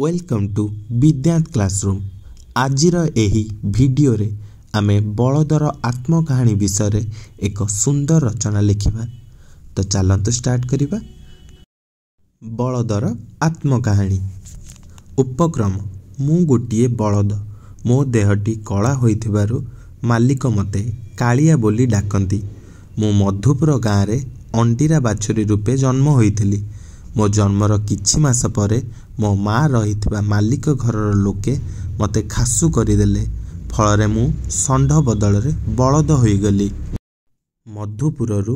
welcome to Vidya classroom ଆଜିର ଏହି ଭିଡ଼ିଓରେ ଆମେ ବଳଦର ଆତ୍ମକାହାଣୀ ବିଷୟରେ ଏକ ସୁନ୍ଦର ରଚନା ଲେଖିବା ତ ଚାଲନ୍ତୁ ଷ୍ଟାର୍ଟ କରିବା ବଳଦର ଆତ୍ମକାହାଣୀ ଉପକ୍ରମ ମୁଁ ଗୋଟିଏ ବଳଦ ମୋ ଦେହଟି କଳା ହୋଇଥିବାରୁ ମାଲିକ ମୋତେ କାଳିଆ ବୋଲି ଡାକନ୍ତି ମୁଁ ମଧୁପୁର ଗାଁରେ ଅଣ୍ଡିରା ବାଛୁରୀ ରୂପେ ଜନ୍ମ ହୋଇଥିଲି ମୋ ଜନ୍ମର କିଛି ମାସ ପରେ ମୋ ମା' ରହିଥିବା ମାଲିକ ଘରର ଲୋକେ ମୋତେ ଖାସୁ କରିଦେଲେ ଫଳରେ ମୁଁ ଷଣ୍ଢ ବଦଳରେ ବଳଦ ହୋଇଗଲି ମଧୁପୁରରୁ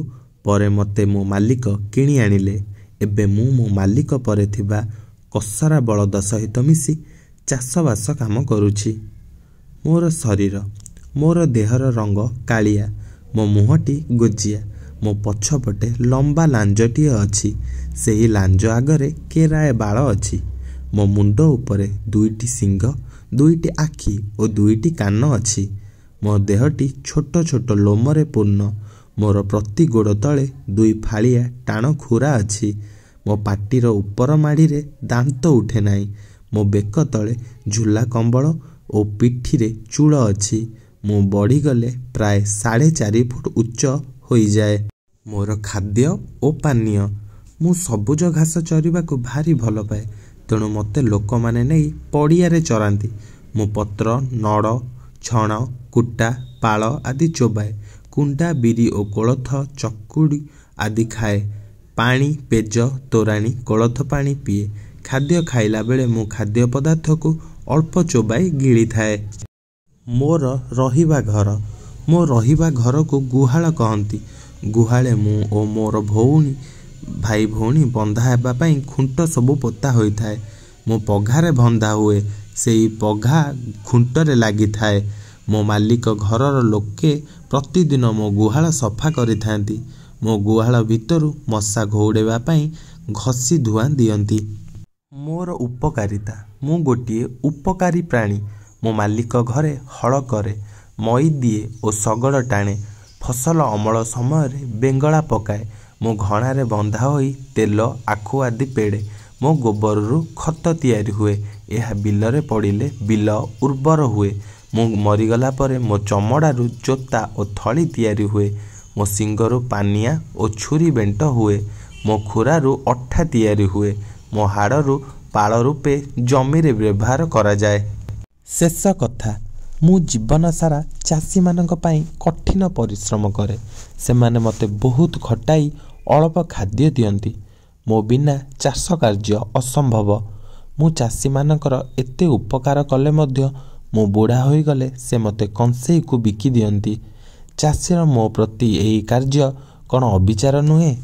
ପରେ ମୋତେ ମୋ ମାଲିକ କିଣି ଆଣିଲେ ଏବେ ମୁଁ ମୋ ମାଲିକ ପରେ ଥିବା କସରା ବଳଦ ସହିତ ମିଶି ଚାଷବାସ କାମ କରୁଛି ମୋର ଶରୀର ମୋର ଦେହର ରଙ୍ଗ କାଳିଆ ମୋ ମୁହଁଟି ଗୁଜିଆ ମୋ ପଛପଟେ ଲମ୍ବା ଲାଞ୍ଜଟିଏ ଅଛି ସେହି ଲାଞ୍ଜ ଆଗରେ କେରାଏ ବାଳ ଅଛି ମୋ ମୁଣ୍ଡ ଉପରେ ଦୁଇଟି ଶିଙ୍ଗ ଦୁଇଟି ଆଖି ଓ ଦୁଇଟି କାନ ଅଛି ମୋ ଦେହଟି ଛୋଟ ଛୋଟ ଲୋମରେ ପୂର୍ଣ୍ଣ ମୋର ପ୍ରତି ଗୋଡ଼ ତଳେ ଦୁଇ ଫାଳିଆ ଟାଣ ଖୁରା ଅଛି ମୋ ପାଟିର ଉପର ମାଡ଼ିରେ ଦାନ୍ତ ଉଠେ ନାହିଁ ମୋ ବେକ ତଳେ ଝୁଲା କମ୍ବଳ ଓ ପିଠିରେ ଚୁଳ ଅଛି ମୁଁ ବଢ଼ିଗଲେ ପ୍ରାୟ ସାଢ଼େ ଚାରି ଫୁଟ ଉଚ୍ଚ ହୋଇଯାଏ ମୋର ଖାଦ୍ୟ ଓ ପାନୀୟ ମୁଁ ସବୁଜ ଘାସ ଚରିବାକୁ ଭାରି ଭଲ ପାଏ ତେଣୁ ମୋତେ ଲୋକମାନେ ନେଇ ପଡ଼ିଆରେ ଚରାନ୍ତି ମୁଁ ପତ୍ର ନଡ଼ ଛଣ କୁଟା ପାଳ ଆଦି ଚୋବାଏ କୁଣ୍ଡା ବିରି ଓ କୋଳଥ ଚକୁଡ଼ି ଆଦି ଖାଏ ପାଣି ପେଜ ତୋରାଣି କୋଳଥ ପାଣି ପିଏ ଖାଦ୍ୟ ଖାଇଲା ବେଳେ ମୁଁ ଖାଦ୍ୟ ପଦାର୍ଥକୁ ଅଳ୍ପ ଚୋବାଇ ଗିଳିଥାଏ ମୋର ରହିବା ଘର ମୋ ରହିବା ଘରକୁ ଗୁହାଳ କହନ୍ତି ଗୁହାଳେ ମୁଁ ଓ ମୋର ଭଉଣୀ ଭାଇ ଭଉଣୀ ବନ୍ଧା ହେବା ପାଇଁ ଖୁଣ୍ଟ ସବୁ ପୋତା ହୋଇଥାଏ ମୋ ପଘାରେ ବନ୍ଧା ହୁଏ ସେଇ ପଘା ଖୁଣ୍ଟରେ ଲାଗିଥାଏ ମୋ ମାଲିକ ଘରର ଲୋକେ ପ୍ରତିଦିନ ମୋ ଗୁହାଳ ସଫା କରିଥାନ୍ତି ମୋ ଗୁହାଳ ଭିତରୁ ମଶା ଘଉଡ଼ାଇବା ପାଇଁ ଘଷି ଧୂଆଁ ଦିଅନ୍ତି ମୋର ଉପକାରିତା ମୁଁ ଗୋଟିଏ ଉପକାରୀ ପ୍ରାଣୀ ମୋ ମାଲିକ ଘରେ ହଳ କରେ ମଇ ଦିଏ ଓ ଶଗଡ଼ ଟାଣେ ଫସଲ ଅମଳ ସମୟରେ ବେଙ୍ଗଳା ପକାଏ ମୁଁ ଘଣାରେ ବନ୍ଧା ହୋଇ ତେଲ ଆଖୁ ଆଦି ପେଡ଼େ ମୋ ଗୋବରରୁ ଖତ ତିଆରି ହୁଏ ଏହା ବିଲରେ ପଡ଼ିଲେ ବିଲ ଉର୍ବର ହୁଏ ମୁଁ ମରିଗଲା ପରେ ମୋ ଚମଡ଼ାରୁ ଜୋତା ଓ ଥଳି ତିଆରି ହୁଏ ମୋ ଶିଙ୍ଗରୁ ପାନିଆ ଓ ଛୁରୀ ବେଣ୍ଟ ହୁଏ ମୋ ଖୁରାରୁ ଅଠା ତିଆରି ହୁଏ ମୋ ହାଡ଼ରୁ ପାଳ ରୂପେ ଜମିରେ ବ୍ୟବହାର କରାଯାଏ ଶେଷ କଥା ମୁଁ ଜୀବନସାରା ଚାଷୀମାନଙ୍କ ପାଇଁ କଠିନ ପରିଶ୍ରମ କରେ ସେମାନେ ମୋତେ ବହୁତ ଖଟାଇ ଅଳ୍ପ ଖାଦ୍ୟ ଦିଅନ୍ତି ମୋ ବିନା ଚାଷ କାର୍ଯ୍ୟ ଅସମ୍ଭବ ମୁଁ ଚାଷୀମାନଙ୍କର ଏତେ ଉପକାର କଲେ ମଧ୍ୟ ମୁଁ ବୁଢ଼ା ହୋଇଗଲେ ସେ ମୋତେ କଂସେଇକୁ ବିକି ଦିଅନ୍ତି ଚାଷୀର ମୋ ପ୍ରତି ଏହି କାର୍ଯ୍ୟ କ'ଣ ଅବିଚାର ନୁହେଁ